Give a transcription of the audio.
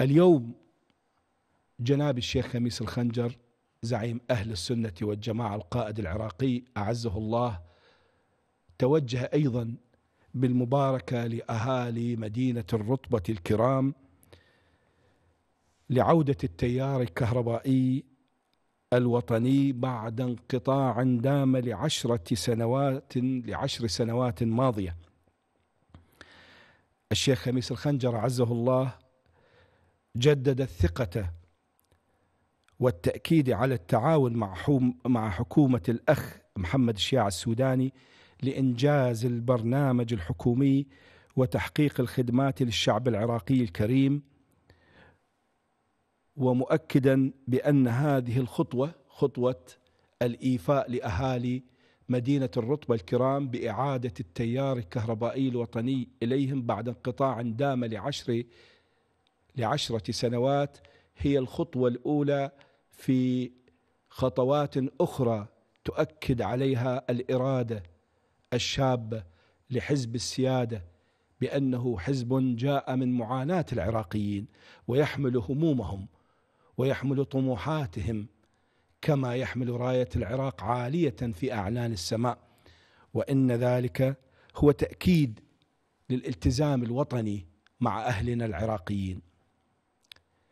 اليوم جناب الشيخ خميس الخنجر زعيم أهل السنة والجماعة القائد العراقي أعزه الله توجه أيضا بالمباركة لأهالي مدينة الرطبة الكرام لعودة التيار الكهربائي الوطني بعد انقطاع دام لعشرة سنوات لعشر سنوات ماضية الشيخ خميس الخنجر عزه الله جدد الثقة والتأكيد على التعاون مع مع حكومة الأخ محمد الشياع السوداني لإنجاز البرنامج الحكومي وتحقيق الخدمات للشعب العراقي الكريم ومؤكدا بأن هذه الخطوة خطوة الإيفاء لأهالي مدينة الرطبة الكرام بإعادة التيار الكهربائي الوطني إليهم بعد انقطاع دام لعشر لعشرة سنوات هي الخطوة الأولى في خطوات أخرى تؤكد عليها الإرادة الشابة لحزب السيادة بأنه حزب جاء من معاناة العراقيين ويحمل همومهم ويحمل طموحاتهم كما يحمل راية العراق عالية في أعلان السماء وإن ذلك هو تأكيد للالتزام الوطني مع أهلنا العراقيين